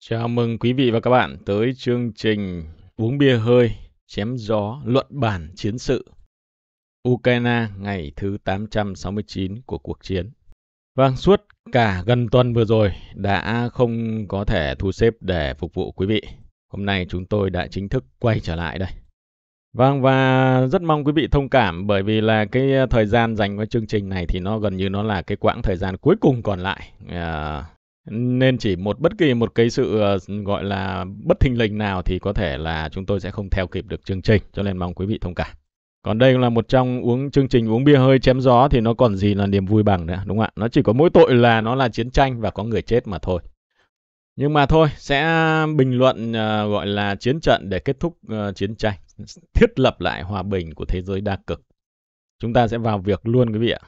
Chào mừng quý vị và các bạn tới chương trình Uống bia hơi, chém gió, luận bản chiến sự. Ukraine ngày thứ 869 của cuộc chiến. Vâng, suốt cả gần tuần vừa rồi đã không có thể thu xếp để phục vụ quý vị. Hôm nay chúng tôi đã chính thức quay trở lại đây. Vâng và rất mong quý vị thông cảm bởi vì là cái thời gian dành cho chương trình này thì nó gần như nó là cái quãng thời gian cuối cùng còn lại à, nên chỉ một bất kỳ một cái sự ờ, gọi là bất thình lình nào thì có thể là chúng tôi sẽ không theo kịp được chương trình, cho nên mong quý vị thông cảm. Còn đây là một trong uống chương trình uống bia hơi chém gió thì nó còn gì là niềm vui bằng nữa, đúng không ạ? Nó chỉ có mỗi tội là nó là chiến tranh và có người chết mà thôi. Nhưng mà thôi, sẽ bình luận uh, gọi là chiến trận để kết thúc uh, chiến tranh, thiết lập lại hòa bình của thế giới đa cực. Chúng ta sẽ vào việc luôn quý vị ạ.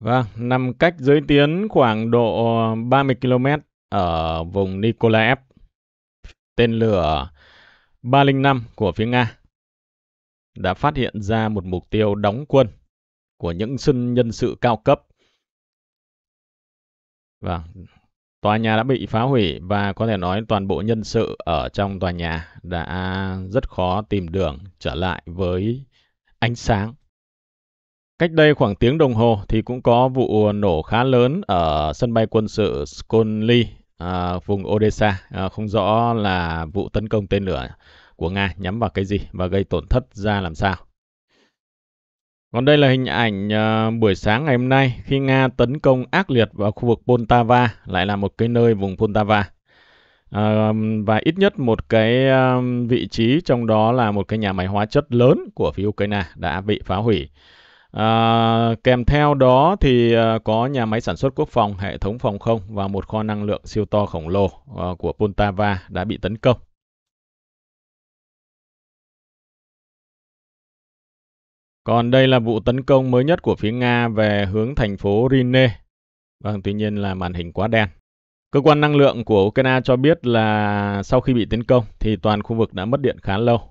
Vâng, nằm cách giới tiến khoảng độ 30 km ở vùng Nikolaev. Tên lửa 305 của phía Nga đã phát hiện ra một mục tiêu đóng quân của những sân nhân sự cao cấp. và vâng, tòa nhà đã bị phá hủy và có thể nói toàn bộ nhân sự ở trong tòa nhà đã rất khó tìm đường trở lại với ánh sáng. Cách đây khoảng tiếng đồng hồ thì cũng có vụ nổ khá lớn ở sân bay quân sự Skolny, à, vùng Odessa. À, không rõ là vụ tấn công tên lửa của Nga nhắm vào cái gì và gây tổn thất ra làm sao. Còn đây là hình ảnh uh, buổi sáng ngày hôm nay khi Nga tấn công ác liệt vào khu vực Poltava, lại là một cái nơi vùng Poltava. Uh, và ít nhất một cái uh, vị trí trong đó là một cái nhà máy hóa chất lớn của phía Ukraine đã bị phá hủy. À, kèm theo đó thì à, có nhà máy sản xuất quốc phòng, hệ thống phòng không và một kho năng lượng siêu to khổng lồ à, của Poltava đã bị tấn công. Còn đây là vụ tấn công mới nhất của phía Nga về hướng thành phố Rine. Vâng, tuy nhiên là màn hình quá đen. Cơ quan năng lượng của Ukraine cho biết là sau khi bị tấn công thì toàn khu vực đã mất điện khá lâu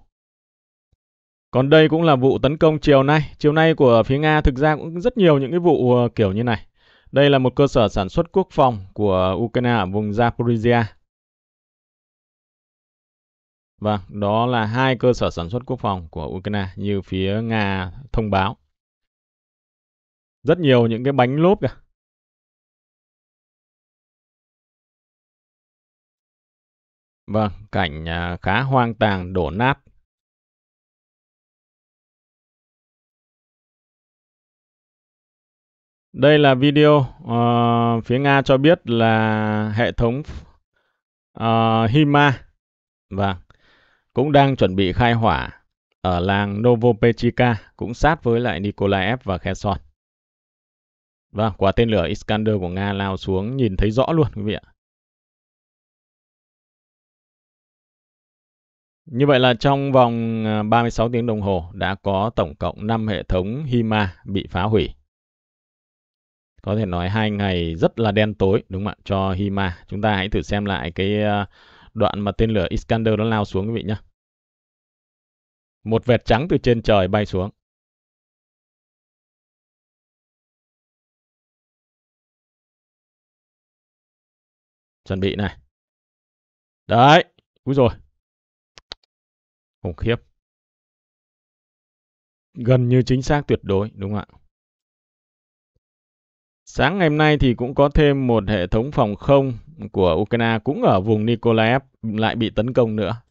còn đây cũng là vụ tấn công chiều nay. Chiều nay của phía Nga thực ra cũng rất nhiều những cái vụ ờ, kiểu như này. Đây là một cơ sở sản xuất quốc phòng của Ukraine ở vùng Zaporizhia. Vâng, đó là hai cơ sở sản xuất quốc phòng của Ukraine như phía Nga thông báo. Rất nhiều những cái bánh lốp kìa. Vâng, cảnh à, khá hoang tàn đổ nát Đây là video uh, phía Nga cho biết là hệ thống uh, Hima và vâng, cũng đang chuẩn bị khai hỏa ở làng Novopechika cũng sát với lại Nikolaev và Kherson. Và vâng, quả tên lửa Iskander của Nga lao xuống nhìn thấy rõ luôn quý vị ạ. Như vậy là trong vòng 36 ờ, tiếng đồng hồ đã có tổng cộng 5 hệ thống HIMA bị phá hủy có thể nói hai ngày rất là đen tối đúng không ạ cho Hima. Chúng ta hãy thử xem lại cái ờ, đoạn mà tên lửa Iskander nó lao xuống quý vị nhé. Một vệt trắng từ trên trời bay xuống. Chuẩn bị này. Đấy, úi rồi. Khủng khiếp. Gần như chính xác tuyệt đối, đúng không ạ? Sáng ngày hôm nay thì cũng có thêm một hệ thống phòng không của Ukraine cũng ở vùng Nikolaev lại bị tấn công nữa.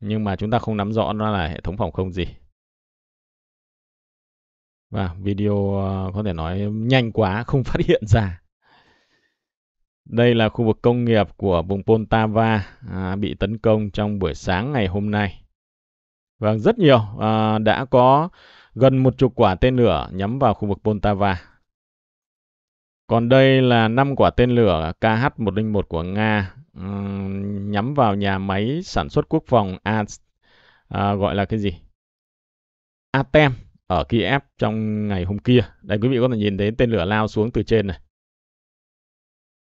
Nhưng mà chúng ta không nắm rõ nó là hệ thống phòng không gì. Và video ờ, có thể nói nhanh quá, không phát hiện ra. Đây là khu vực công nghiệp của vùng Poltava à, bị tấn công trong buổi sáng ngày hôm nay. Và vâng, rất nhiều, à, đã có gần một chục quả tên lửa nhắm vào khu vực Poltava còn đây là 5 quả tên lửa KH-101 của Nga um, nhắm vào nhà máy sản xuất quốc phòng A, e à, gọi là cái gì? Atem ở Kiev trong ngày hôm kia. Đây quý vị có thể nhìn thấy tên lửa lao xuống từ trên này.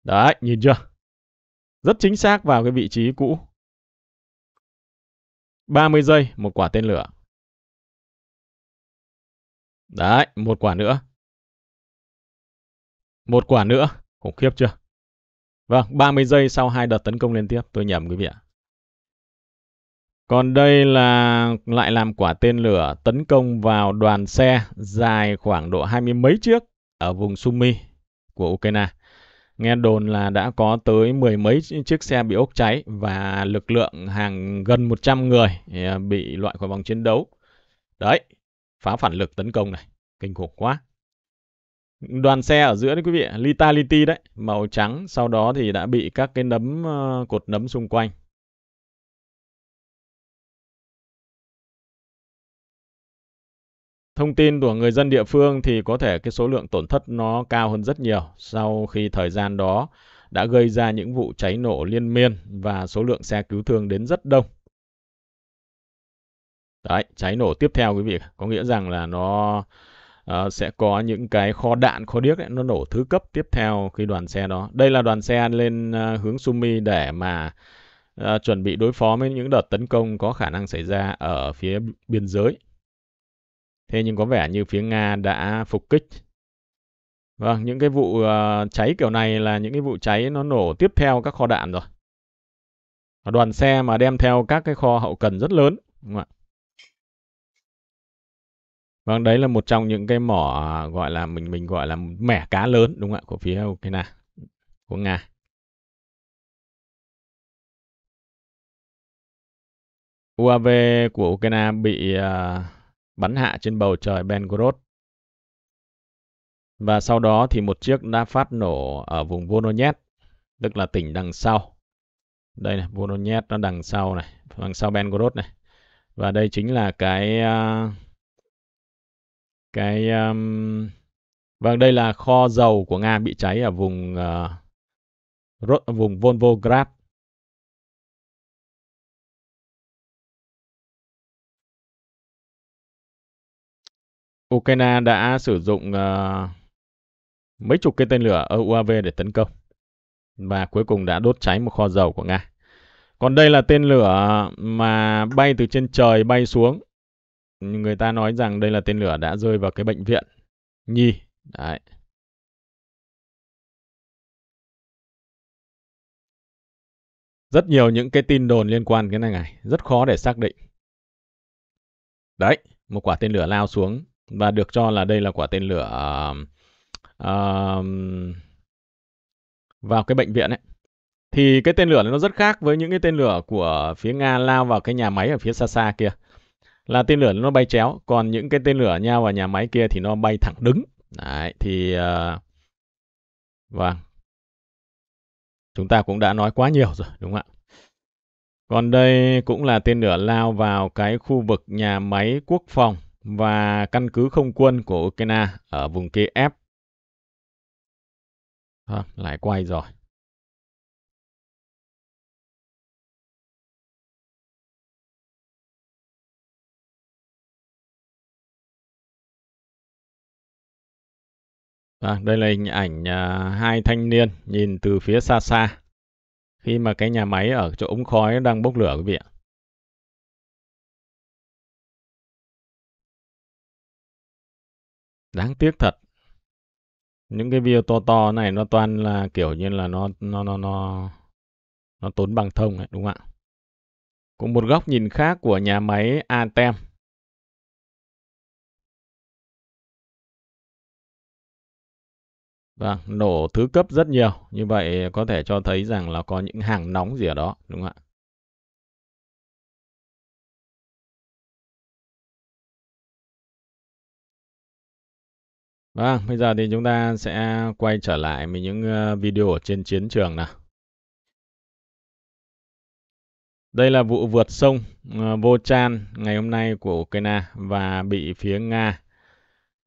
Đấy, nhìn chưa? Rất chính xác vào cái vị trí cũ. 30 giây một quả tên lửa. Đấy, một quả nữa. Một quả nữa, khủng khiếp chưa? Vâng, 30 giây sau hai đợt tấn công liên tiếp, tôi nhầm quý vị ạ. Còn đây là lại làm quả tên lửa tấn công vào đoàn xe dài khoảng độ hai mươi mấy chiếc ở vùng Sumi của Ukraine. Nghe đồn là đã có tới mười mấy chiếc xe bị ốc cháy và lực lượng hàng gần 100 người à, bị loại khỏi vòng chiến đấu. Đấy, phá phản lực tấn công này, kinh khủng quá đoàn xe ở giữa đấy quý vị lita liti đấy màu trắng sau đó thì đã bị các cái nấm ờ, cột nấm xung quanh thông tin của người dân địa phương thì có thể cái số lượng tổn thất nó cao hơn rất nhiều sau khi thời gian đó đã gây ra những vụ cháy nổ liên miên và số lượng xe cứu thương đến rất đông. Đấy, cháy nổ tiếp theo quý vị, có nghĩa rằng là nó uh, sẽ có những cái kho đạn kho điếc ấy, nó nổ thứ cấp tiếp theo khi đoàn xe đó đây là đoàn xe lên uh, hướng Sumi để mà uh, chuẩn bị đối phó với những đợt tấn công có khả năng xảy ra ở phía biên giới thế nhưng có vẻ như phía Nga đã phục kích Vâng, những cái vụ uh, cháy kiểu này là những cái vụ cháy nó nổ tiếp theo các kho đạn rồi. Đoàn xe mà đem theo các cái kho hậu cần rất lớn, đúng không ạ? Vâng, đấy là một trong những cái mỏ à, gọi là mình mình gọi là mẻ cá lớn đúng không ạ của phía Ukraine của Nga. UAV của Ukraine bị uh, bắn hạ trên bầu trời Belgorod. Và sau đó thì một chiếc đã phát nổ ở vùng Voronezh, tức là tỉnh đằng sau. Đây này, Voronezh nó đằng sau này, đằng sau Belgorod này. Và đây chính là cái uh, cái um, vâng đây là kho dầu của nga bị cháy ở vùng uh, vùng Volvograd Ukraine đã sử dụng uh, mấy chục cái tên lửa ở UAV để tấn công và cuối cùng đã đốt cháy một kho dầu của Nga. Còn đây là tên lửa mà bay từ trên trời bay xuống người ta nói rằng đây là tên lửa đã rơi vào cái bệnh viện nhi đấy rất nhiều những cái tin đồn liên quan cái này này rất khó để xác định đấy một quả tên lửa lao xuống và được cho là đây là quả tên lửa uh, vào cái bệnh viện ấy thì cái tên lửa này nó rất khác với những cái tên lửa của phía nga lao vào cái nhà máy ở phía xa xa kia là tên lửa nó bay chéo, còn những cái tên lửa ở nhau và nhà máy kia thì nó bay thẳng đứng. Đấy, thì uh, vâng. Chúng ta cũng đã nói quá nhiều rồi, đúng không ạ? Còn đây cũng là tên lửa lao vào cái khu vực nhà máy quốc phòng và căn cứ không quân của Ukraine ở vùng Kiev. À, lại quay rồi. à, đây là hình ảnh à, hai thanh niên nhìn từ phía xa xa khi mà cái nhà máy ở chỗ ống khói đang bốc lửa quý vị ạ. Đáng tiếc thật. Những cái video to to này nó toàn là kiểu như là nó nó nó nó nó tốn bằng thông ấy, đúng không ạ? Cũng một góc nhìn khác của nhà máy Atem Vâng, nổ thứ cấp rất nhiều. Như vậy có thể cho thấy rằng là có những hàng nóng gì ở đó, đúng không ạ? Vâng, bây giờ thì chúng ta sẽ quay trở lại với những ờ, video ở trên chiến trường nào. Đây là vụ vượt sông ờ, Vô Chan ngày hôm nay của Ukraine và bị phía Nga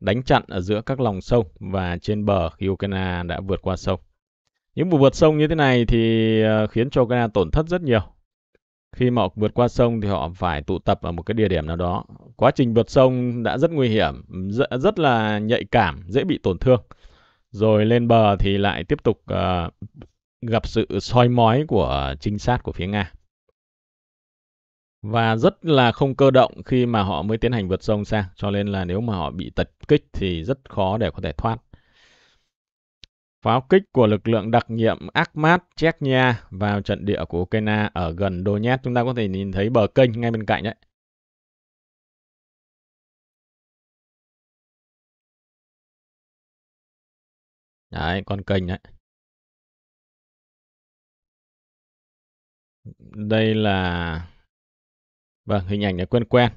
đánh chặn ở giữa các lòng sông và trên bờ khi Ukraine đã vượt qua sông. Những vụ vượt sông như thế này thì ờ, khiến cho Ukraine tổn thất rất nhiều. Khi mà họ vượt qua sông thì họ phải tụ tập ở một cái địa điểm nào đó. Quá trình vượt sông đã rất nguy hiểm, rất là nhạy cảm, dễ bị tổn thương. Rồi lên bờ thì lại tiếp tục uh, gặp sự soi mói của trinh sát của phía Nga và rất là không cơ động khi mà họ mới tiến hành vượt sông sang cho nên là nếu mà họ bị tập kích thì rất khó để có thể thoát pháo kích của lực lượng đặc nhiệm Akhmat Chechnya vào trận địa của Ukraine ở gần Donetsk chúng ta có thể nhìn thấy bờ kênh ngay bên cạnh đấy Đấy, con kênh đấy. Đây là Vâng, hình ảnh này quen quen.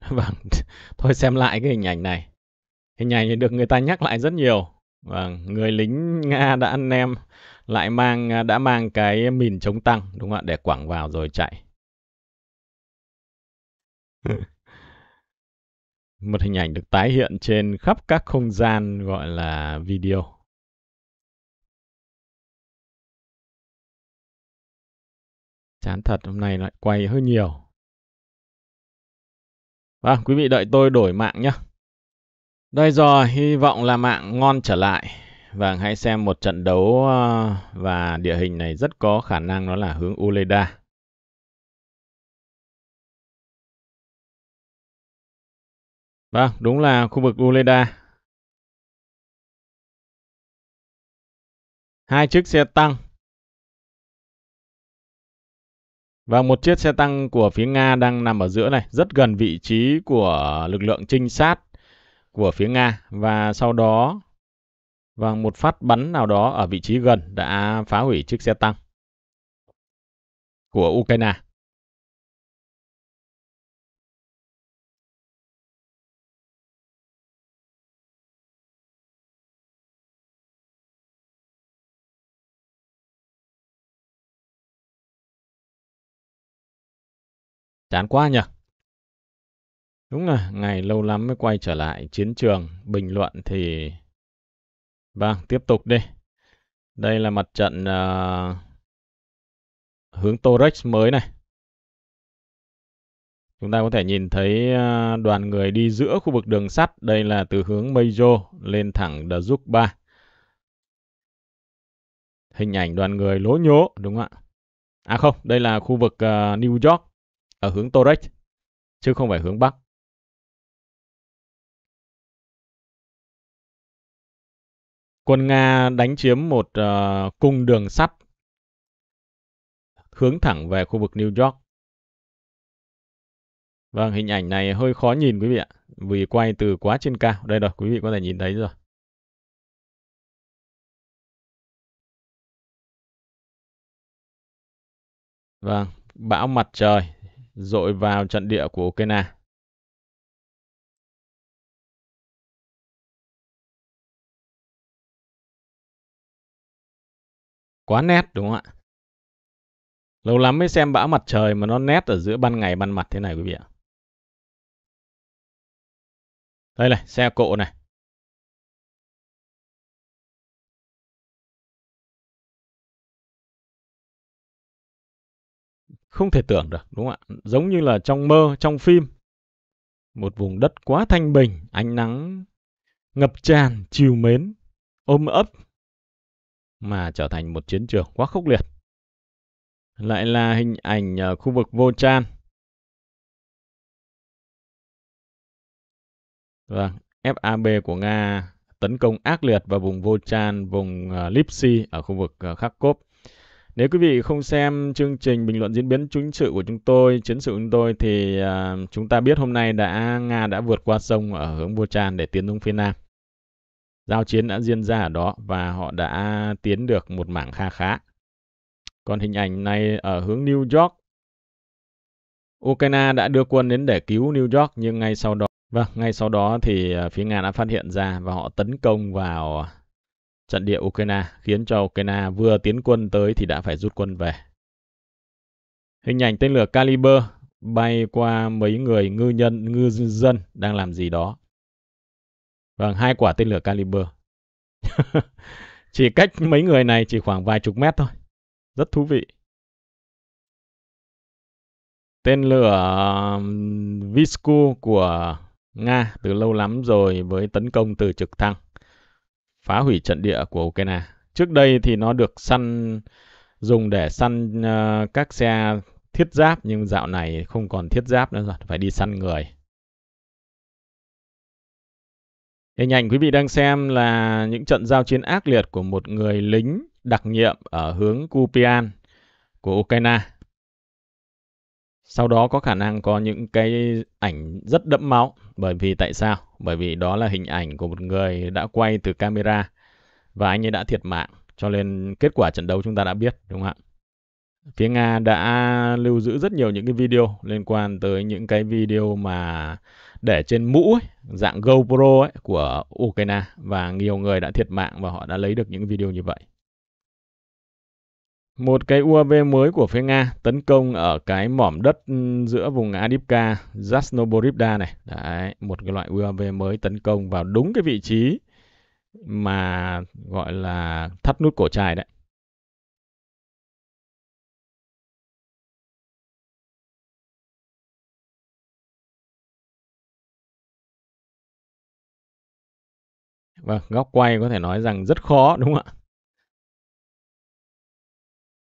Vâng, thôi xem lại cái hình ảnh này. Hình ảnh này được người ta nhắc lại rất nhiều. Vâng, người lính Nga đã anh em lại mang đã mang cái mìn chống tăng đúng không ạ để quẳng vào rồi chạy. Một hình ảnh được tái hiện trên khắp các không gian gọi là video. Chán thật hôm nay lại quay hơi nhiều. Vâng, quý vị đợi tôi đổi mạng nhé. Đây rồi, hy vọng là mạng ngon trở lại. Vâng, hãy xem một trận đấu ờ, và địa hình này rất có khả năng nó là hướng Uleda. Vâng, đúng là khu vực Uleda. Hai chiếc xe tăng Và một chiếc xe tăng của phía Nga đang nằm ở giữa này, rất gần vị trí của lực lượng trinh sát của phía Nga. Và sau đó, và một phát bắn nào đó ở vị trí gần đã phá hủy chiếc xe tăng của Ukraine. Chán quá nhỉ? Đúng rồi ngày lâu lắm mới quay trở lại chiến trường, bình luận thì... Vâng, tiếp tục đi. Đây là mặt trận uh, hướng Torex mới này. Chúng ta có thể nhìn thấy uh, đoàn người đi giữa khu vực đường sắt. Đây là từ hướng mayo lên thẳng The Zook 3. Hình ảnh đoàn người lố nhố, đúng không ạ? À không, đây là khu vực uh, New York ở hướng Torres, chứ không phải hướng Bắc. Quân Nga đánh chiếm một uh, cung đường sắt hướng thẳng về khu vực New York. Vâng, hình ảnh này hơi khó nhìn quý vị ạ, vì quay từ quá trên cao. Đây rồi, quý vị có thể nhìn thấy rồi. Vâng, bão mặt trời dội vào trận địa của Ukraine. Quá nét đúng không ạ? Lâu lắm mới xem bão mặt trời mà nó nét ở giữa ban ngày ban mặt thế này quý vị ạ. Đây này, xe cộ này. không thể tưởng được đúng không ạ giống như là trong mơ trong phim một vùng đất quá thanh bình ánh nắng ngập tràn chiều mến ôm ấp mà trở thành một chiến trường quá khốc liệt lại là hình ảnh ờ, khu vực vô chan vâng FAB của Nga tấn công ác liệt vào vùng Volchan, vùng ờ, Lipsy ở khu vực ờ, Kharkov nếu quý vị không xem chương trình bình luận diễn biến chính sự của chúng tôi, chiến sự của chúng tôi thì uh, chúng ta biết hôm nay đã Nga đã vượt qua sông ở hướng Vô Tràn để tiến xuống phía Nam. Giao chiến đã diễn ra ở đó và họ đã tiến được một mảng kha khá. Còn hình ảnh này ở hướng New York. Ukraine đã đưa quân đến để cứu New York nhưng ngay sau đó, vâng, ngay sau đó thì à, phía Nga đã phát hiện ra và họ tấn công vào trận địa Ukraine khiến cho Ukraine vừa tiến quân tới thì đã phải rút quân về. Hình ảnh tên lửa Caliber bay qua mấy người ngư nhân ngư dân đang làm gì đó. Vâng, hai quả tên lửa Caliber. chỉ cách mấy người này chỉ khoảng vài chục mét thôi. Rất thú vị. Tên lửa visku của Nga từ lâu lắm rồi với tấn công từ trực thăng phá hủy trận địa của Ukraine. Trước đây thì nó được săn dùng để săn uh, các xe thiết giáp nhưng dạo này không còn thiết giáp nữa rồi, phải đi săn người. Hình ảnh quý vị đang xem là những trận giao chiến ác liệt của một người lính đặc nhiệm ở hướng Kupian của Ukraine sau đó có khả năng có những cái ảnh rất đẫm máu bởi vì tại sao bởi vì đó là hình ảnh của một người đã quay từ camera và anh ấy đã thiệt mạng cho nên kết quả trận đấu chúng ta đã biết đúng không ạ phía nga đã lưu giữ rất nhiều những cái video liên quan tới những cái video mà để trên mũ ấy, dạng GoPro ấy, của Ukraine và nhiều người đã thiệt mạng và họ đã lấy được những video như vậy một cái UAV mới của phía Nga tấn công ở cái mỏm đất ừ, giữa vùng Adipka, Zasnoborivda này. Đấy, một cái loại UAV mới tấn công vào đúng cái vị trí mà gọi là thắt nút cổ chai đấy. Vâng, góc quay có thể nói rằng rất khó đúng không ạ?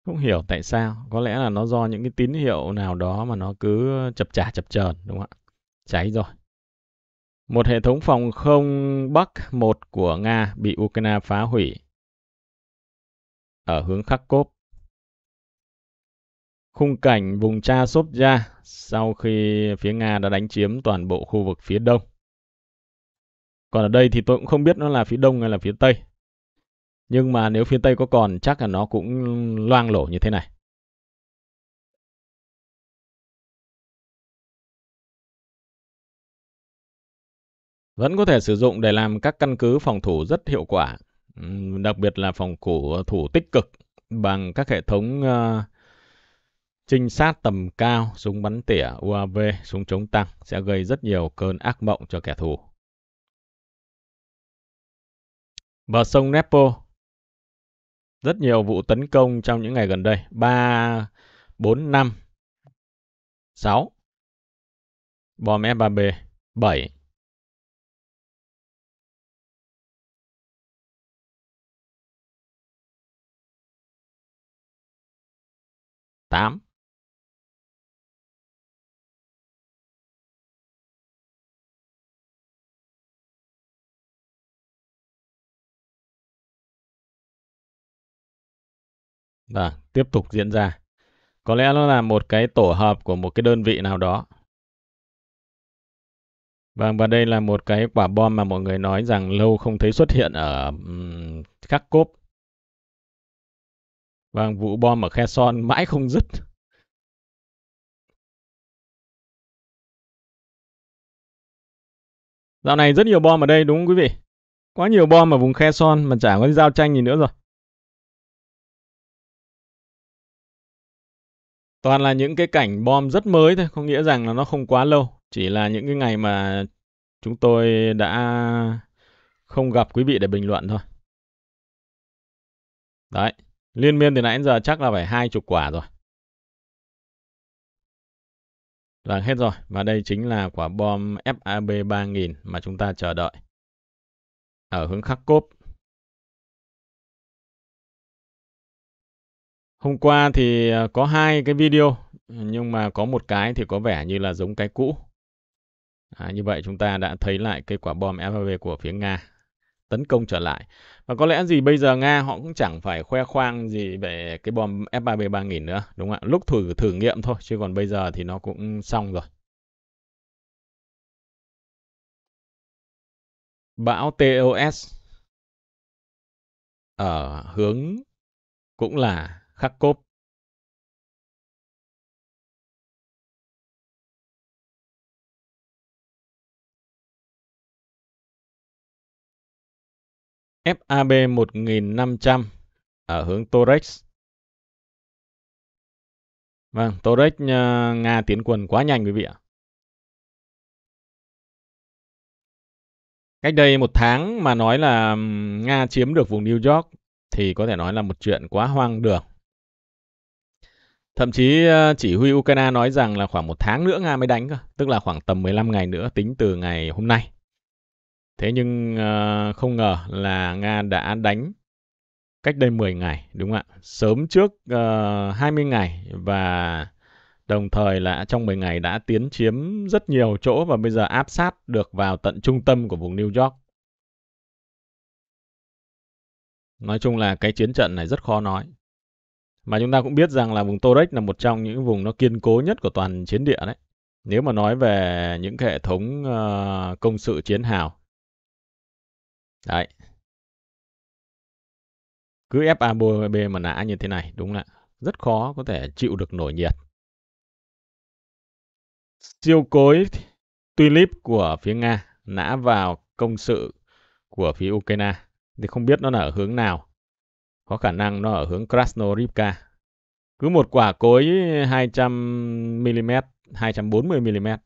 không hiểu tại sao có lẽ là nó do những cái tín hiệu nào đó mà nó cứ chập chả chập chờn đúng không ạ cháy rồi một hệ thống phòng không Bắc một của Nga bị Ukraine phá hủy ở hướng Kharkov. Khung cảnh vùng Cha Sopja sau khi phía Nga đã đánh chiếm toàn bộ khu vực phía đông. Còn ở đây thì tôi cũng không biết nó là phía đông hay là phía tây. Nhưng mà nếu phiên Tây có còn chắc là nó cũng loang lổ như thế này. Vẫn có thể sử dụng để làm các căn cứ phòng thủ rất hiệu quả, đặc biệt là phòng thủ thủ tích cực bằng các hệ thống uh, trinh sát tầm cao, súng bắn tỉa, UAV, súng chống tăng sẽ gây rất nhiều cơn ác mộng cho kẻ thù. Bờ sông Nepo rất nhiều vụ tấn công trong những ngày gần đây. 3, 4, 5, 6. Bom F3B 7. tám và vâng, tiếp tục diễn ra. Có lẽ nó là một cái tổ hợp của một cái đơn vị nào đó. Vâng, và đây là một cái quả bom mà mọi người nói rằng lâu không thấy xuất hiện ở khắc Kharkov. Vâng, vụ bom ở khe son mãi không dứt. Dạo này rất nhiều bom ở đây đúng không quý vị? Quá nhiều bom ở vùng khe son mà chả có giao tranh gì nữa rồi. toàn là những cái cảnh bom rất mới thôi có nghĩa rằng là nó không quá lâu chỉ là những cái ngày mà chúng tôi đã không gặp quý vị để bình luận thôi đấy liên miên từ nãy đến giờ chắc là phải hai chục quả rồi là vâng, hết rồi và đây chính là quả bom FAB 3000 mà chúng ta chờ đợi ở hướng khắc Kharkov Hôm qua thì ờ, có hai cái video nhưng mà có một cái thì có vẻ như là giống cái cũ. À, như vậy chúng ta đã thấy lại cái quả bom FAV của phía Nga tấn công trở lại. Và có lẽ gì bây giờ Nga họ cũng chẳng phải khoe khoang gì về cái bom F-35 3000 nữa, đúng không ạ? Lúc thử thử nghiệm thôi, chứ còn bây giờ thì nó cũng xong rồi. Bão TOS ở hướng cũng là Kharkov. FAB 1500 ở hướng Torex. Vâng, Torex ờ, Nga tiến quân quá nhanh quý vị ạ. Cách đây một tháng mà nói là Nga chiếm được vùng New York thì có thể nói là một chuyện quá hoang đường. Thậm chí ờ, chỉ huy Ukraine nói rằng là khoảng một tháng nữa Nga mới đánh cơ, tức là khoảng tầm 15 ngày nữa tính từ ngày hôm nay. Thế nhưng ờ, không ngờ là Nga đã đánh cách đây 10 ngày, đúng không ạ? Sớm trước 20 ờ, ngày và đồng thời là trong 10 ngày đã tiến chiếm rất nhiều chỗ và bây giờ áp sát được vào tận trung tâm của vùng New York. Nói chung là cái chiến trận này rất khó nói. Mà chúng ta cũng biết rằng là vùng Torres là một trong những vùng nó kiên cố nhất của toàn chiến địa đấy. Nếu mà nói về những hệ thống uh, công sự chiến hào. Đấy. Cứ FAB mà nã như thế này, đúng là rất khó có thể chịu được nổi nhiệt. Siêu cối tulip của phía Nga nã vào công sự của phía Ukraine. Thì không biết nó là ở hướng nào. Có khả năng nó ở hướng Krasnorivka. Cứ một quả cối 200mm, 240mm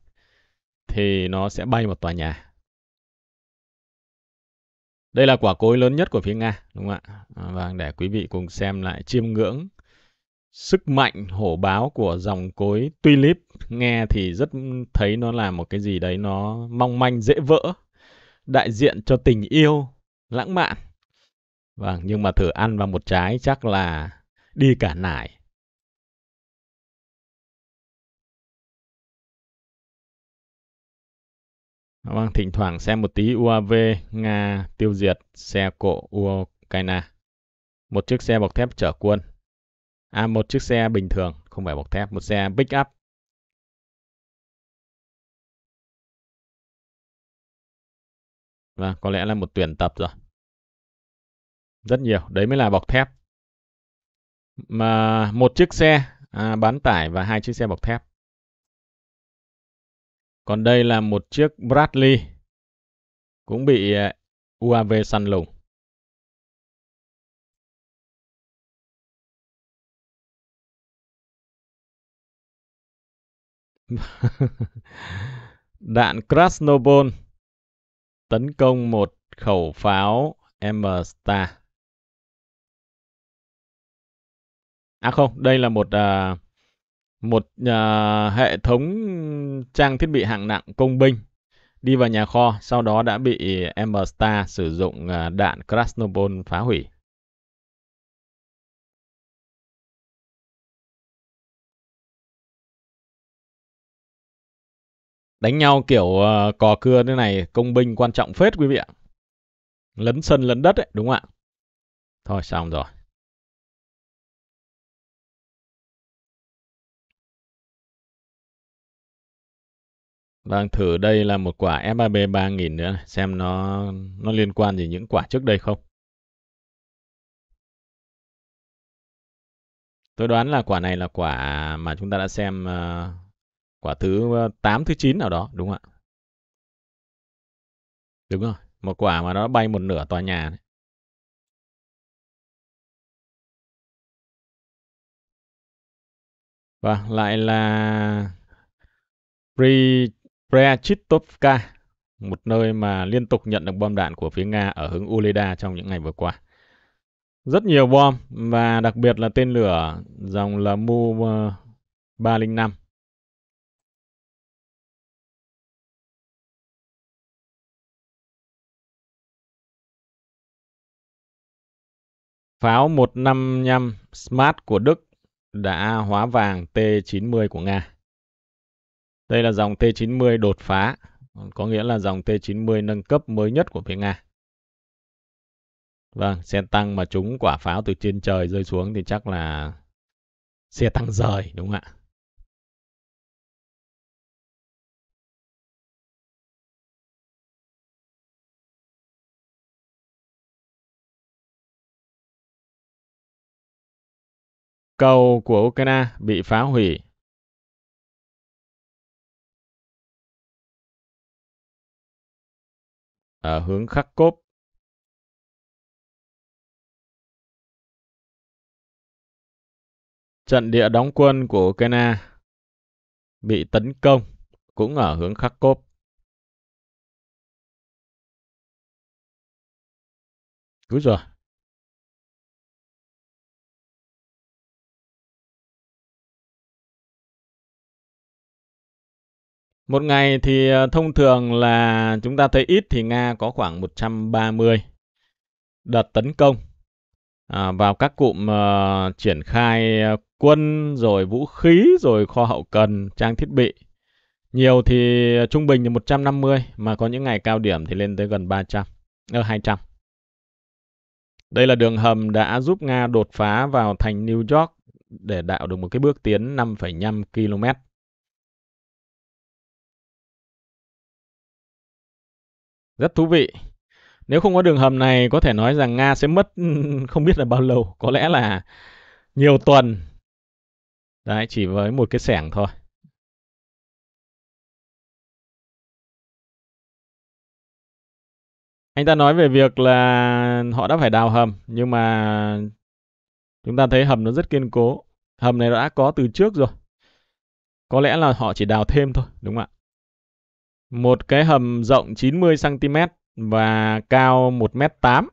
thì nó sẽ bay một tòa nhà. Đây là quả cối lớn nhất của phía Nga, đúng không ạ? và vâng, để quý vị cùng xem lại chiêm ngưỡng sức mạnh hổ báo của dòng cối tulip nghe thì rất thấy nó là một cái gì đấy nó mong manh dễ vỡ đại diện cho tình yêu lãng mạn Vâng, nhưng mà thử ăn vào một trái chắc là đi cả nải. Vâng, thỉnh thoảng xem một tí UAV Nga tiêu diệt xe cộ Ukraine. Một chiếc xe bọc thép chở quân. À, một chiếc xe bình thường, không phải bọc thép, một xe pick up. Vâng, có lẽ là một tuyển tập rồi rất nhiều đấy mới là bọc thép mà một chiếc xe à, bán tải và hai chiếc xe bọc thép còn đây là một chiếc Bradley cũng bị à, UAV săn lùng đạn Krasnobol tấn công một khẩu pháo M-Star. À không, đây là một uh, một uh, hệ thống trang thiết bị hạng nặng công binh đi vào nhà kho, sau đó đã bị M-Star sử dụng uh, đạn Krasnobol phá hủy. Đánh nhau kiểu uh, cò cưa thế này, công binh quan trọng phết quý vị ạ. Lấn sân lấn đất ấy, đúng không ạ? Thôi xong rồi. Vâng, thử đây là một quả FAB 3000 nữa xem nó nó liên quan gì những quả trước đây không. Tôi đoán là quả này là quả mà chúng ta đã xem uh, quả thứ 8 ờ, thứ 9 nào đó, đúng không ạ? Đúng rồi, một quả mà nó bay một nửa tòa nhà đấy. Và vâng, lại là pre Preachitovka, một nơi mà liên tục nhận được bom đạn của phía Nga ở hướng Uleda trong những ngày vừa qua. Rất nhiều bom và đặc biệt là tên lửa dòng là Mu 305. Ờ, Pháo 155 Smart của Đức đã hóa vàng T-90 của Nga. Đây là dòng T90 đột phá, có nghĩa là dòng T90 nâng cấp mới nhất của phía Nga. Vâng, xe tăng mà chúng quả pháo từ trên trời rơi xuống thì chắc là xe tăng rời, đúng không ạ? Cầu của Ukraine bị phá hủy ở à, hướng khắc Kharkov. Trận địa đóng quân của Ukraine bị tấn công cũng ở hướng khắc Kharkov. Úi rồi, Một ngày thì ờ, thông thường là chúng ta thấy ít thì Nga có khoảng 130 đợt tấn công à, vào các cụm ờ, triển khai ờ, quân, rồi vũ khí, rồi kho hậu cần, trang thiết bị. Nhiều thì trung bình thì 150, mà có những ngày cao điểm thì lên tới gần 300, ờ 200. Đây là đường hầm đã giúp Nga đột phá vào thành New York để đạo được một cái bước tiến 5,5 km. Rất thú vị. Nếu không có đường hầm này có thể nói rằng Nga sẽ mất không biết là bao lâu, có lẽ là nhiều tuần. Đấy, chỉ với một cái xẻng thôi. Anh ta nói về việc là họ đã phải đào hầm, nhưng mà chúng ta thấy hầm nó rất kiên cố. Hầm này đã có từ trước rồi. Có lẽ là họ chỉ đào thêm thôi, đúng không ạ? Một cái hầm rộng 90cm và cao 1m8.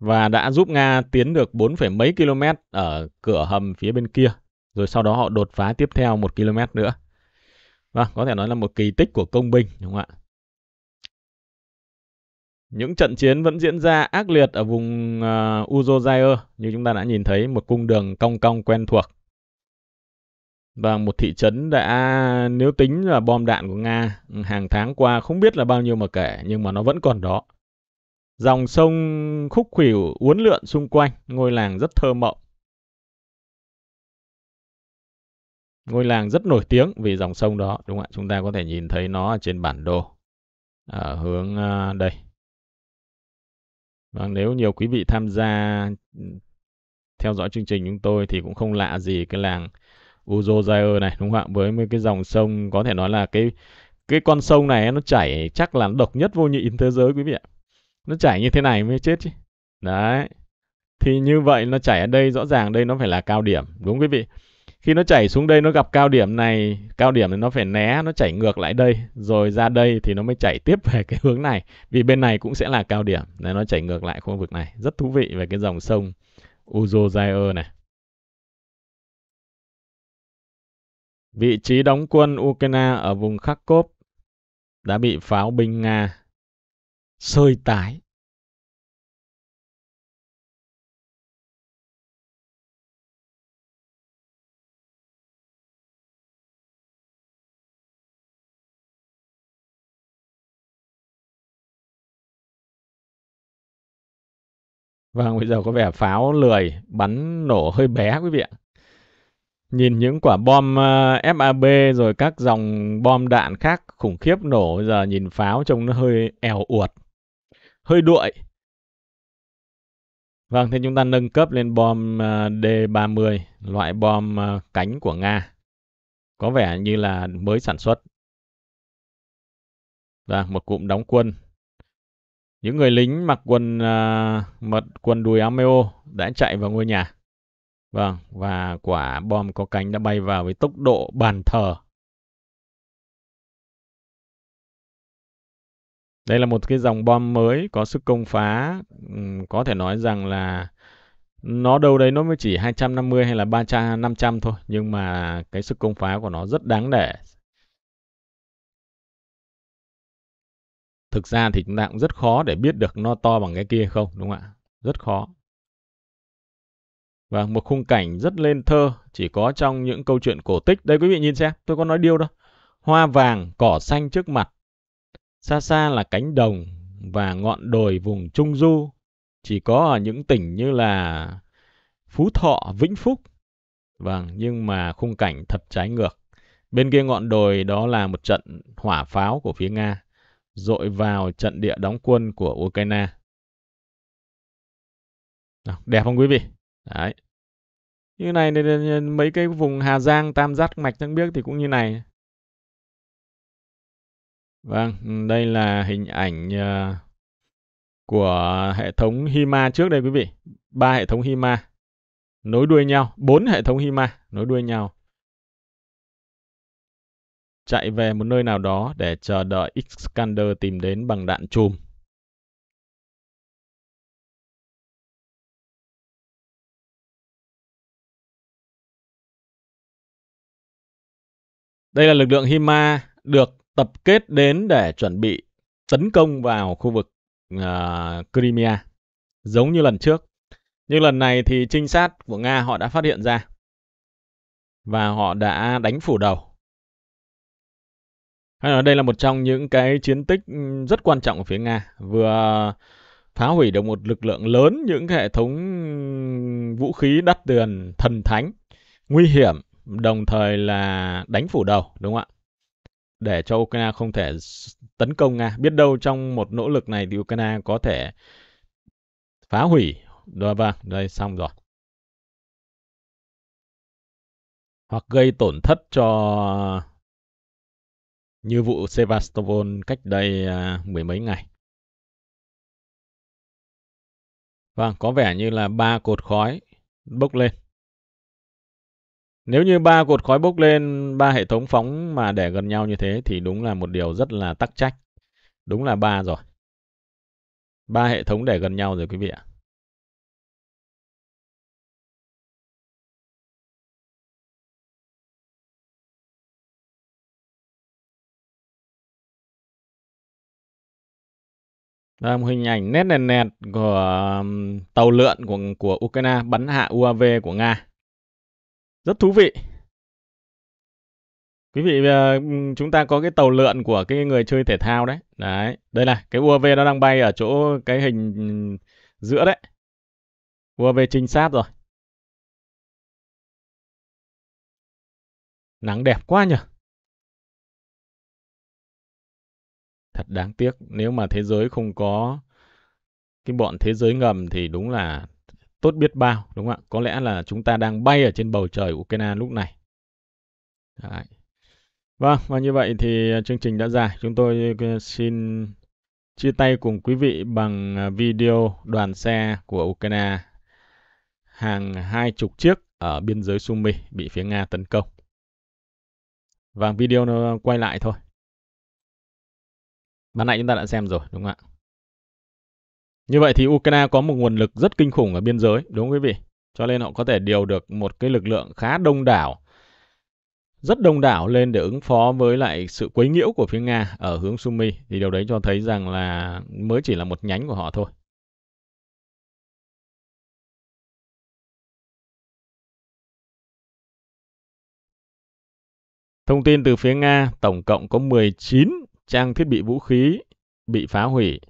Và đã giúp Nga tiến được 4, mấy km ở cửa hầm phía bên kia. Rồi sau đó họ đột phá tiếp theo 1 km nữa. Vâng, có thể nói là một kỳ tích của công binh, đúng không ạ? Những trận chiến vẫn diễn ra ác liệt ở vùng uh, ờ, Uzozair như chúng ta đã nhìn thấy một cung đường cong cong quen thuộc. Và một thị trấn đã nếu tính là bom đạn của Nga ừ, hàng tháng qua không biết là bao nhiêu mà kể nhưng mà nó vẫn còn đó. Dòng sông khúc khuỷu uốn lượn xung quanh ngôi làng rất thơ mộng. Ngôi làng rất nổi tiếng vì dòng sông đó, đúng không ạ? Chúng ta có thể nhìn thấy nó ở trên bản đồ ở hướng ờ, đây. Và vâng, nếu nhiều quý vị tham gia ừ, theo dõi chương trình chúng tôi thì cũng không lạ gì cái làng Uzo Zaire này đúng không ạ? Với cái dòng sông có thể nói là cái cái con sông này nó chảy chắc là độc nhất vô nhị trên thế giới quý vị ạ. Nó chảy như thế này mới chết chứ. Đấy. Thì như vậy nó chảy ở đây rõ ràng đây nó phải là cao điểm, đúng không, quý vị? Khi nó chảy xuống đây nó gặp cao điểm này, cao điểm này nó phải né, nó chảy ngược lại đây, rồi ra đây thì nó mới chảy tiếp về cái hướng này, vì bên này cũng sẽ là cao điểm, nên nó chảy ngược lại khu vực này. Rất thú vị về cái dòng sông Uzo Zaire này. Vị trí đóng quân Ukraine ở vùng Kharkov đã bị pháo binh Nga sơi tái. Vâng, bây giờ có vẻ pháo lười, bắn nổ hơi bé quý vị ạ. Nhìn những quả bom ờ, FAB rồi các dòng bom đạn khác khủng khiếp nổ giờ nhìn pháo trông nó hơi ẻo uột, hơi đuội. Vâng, thế chúng ta nâng cấp lên bom ờ, D-30, loại bom ờ, cánh của Nga. Có vẻ như là mới sản xuất. Và vâng, một cụm đóng quân. Những người lính mặc quần uh, mật quần đùi Ameo đã chạy vào ngôi nhà. Vâng, và quả bom có cánh đã bay vào với tốc độ bàn thờ. Đây là một cái dòng bom mới có sức công phá, có thể nói rằng là nó đâu đấy nó mới chỉ 250 hay là 300 500 thôi, nhưng mà cái sức công phá của nó rất đáng để. Thực ra thì chúng ta cũng rất khó để biết được nó to bằng cái kia không, đúng không ạ? Rất khó và vâng, một khung cảnh rất lên thơ chỉ có trong những câu chuyện cổ tích. Đây quý vị nhìn xem, tôi có nói điêu đâu. Hoa vàng, cỏ xanh trước mặt. Xa xa là cánh đồng và ngọn đồi vùng Trung Du. Chỉ có ở những tỉnh như là Phú Thọ, Vĩnh Phúc. Vâng, nhưng mà khung cảnh thật trái ngược. Bên kia ngọn đồi đó là một trận hỏa pháo của phía Nga dội vào trận địa đóng quân của Ukraine. đẹp không quý vị? Đấy. Như này mấy cái vùng Hà Giang, Tam Giác, Mạch, chẳng biết thì cũng như này. Vâng, ừ, đây là hình ảnh ờ, của hệ thống HIMA trước đây quý vị. Ba hệ thống HIMA nối đuôi nhau, bốn hệ thống HIMA nối đuôi nhau. Chạy về một nơi nào đó để chờ đợi Iskander tìm đến bằng đạn chùm. Đây là lực lượng Hima được tập kết đến để chuẩn bị tấn công vào khu vực uh, Crimea, giống như lần trước. Nhưng lần này thì trinh sát của Nga họ đã phát hiện ra và họ đã đánh phủ đầu. Hay nói đây là một trong những cái chiến tích ừ, rất quan trọng của phía Nga, vừa phá hủy được một lực lượng lớn những hệ thống ừ, vũ khí đắt tiền thần thánh, nguy hiểm đồng thời là đánh phủ đầu đúng không ạ? Để cho Ukraine không thể tấn công Nga. Biết đâu trong một nỗ lực này thì Ukraine có thể phá hủy. Rồi vâng, đây xong rồi. Hoặc gây tổn thất cho như vụ Sevastopol cách đây à, mười mấy ngày. Vâng, có vẻ như là ba cột khói bốc lên. Nếu như ba cột khói bốc lên, ba hệ thống phóng mà để gần nhau như thế thì đúng là một điều rất là tắc trách. Đúng là ba rồi. Ba hệ thống để gần nhau rồi quý vị ạ. Là một hình ảnh nét nền nẹt của tàu lượn của của Ukraine bắn hạ UAV của Nga rất thú vị quý vị ờ, chúng ta có cái tàu lượn của cái người chơi thể thao đấy đấy đây là cái uav nó đang bay ở chỗ cái hình giữa đấy uav trinh sát rồi nắng đẹp quá nhỉ thật đáng tiếc nếu mà thế giới không có cái bọn thế giới ngầm thì đúng là tốt biết bao đúng không ạ? Có lẽ là chúng ta đang bay ở trên bầu trời Ukraine lúc này. Đấy. Vâng, và như vậy thì à, chương trình đã dài. Chúng tôi à, xin chia tay cùng quý vị bằng à, video đoàn xe của Ukraine hàng hai chục chiếc ở biên giới Sumy bị phía Nga tấn công. Và vâng, video nó quay lại thôi. Ban nãy chúng ta đã xem rồi, đúng không ạ? Như vậy thì Ukraine có một nguồn lực rất kinh khủng ở biên giới, đúng không quý vị? Cho nên họ có thể điều được một cái lực lượng khá đông đảo, rất đông đảo lên để ứng phó với lại sự quấy nhiễu của phía Nga ở hướng Sumy. Thì điều đấy cho thấy rằng là mới chỉ là một nhánh của họ thôi. Thông tin từ phía Nga, tổng cộng có 19 trang thiết bị vũ khí bị phá hủy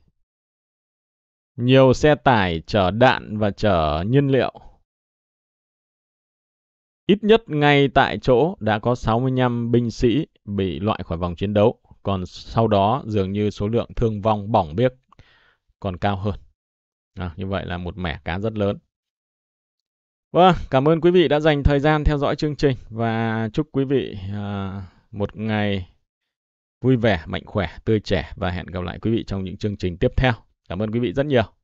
nhiều xe tải chở đạn và chở nhiên liệu. Ít nhất ngay tại chỗ đã có 65 binh sĩ bị loại khỏi vòng chiến đấu, còn sau đó dường như số lượng thương vong bỏng biếc còn cao hơn. À, như vậy là một mẻ cá rất lớn. Vâng, cảm ơn quý vị đã dành thời gian theo dõi chương trình và chúc quý vị à, một ngày vui vẻ, mạnh khỏe, tươi trẻ và hẹn gặp lại quý vị trong những chương trình tiếp theo. Cảm ơn quý vị rất nhiều.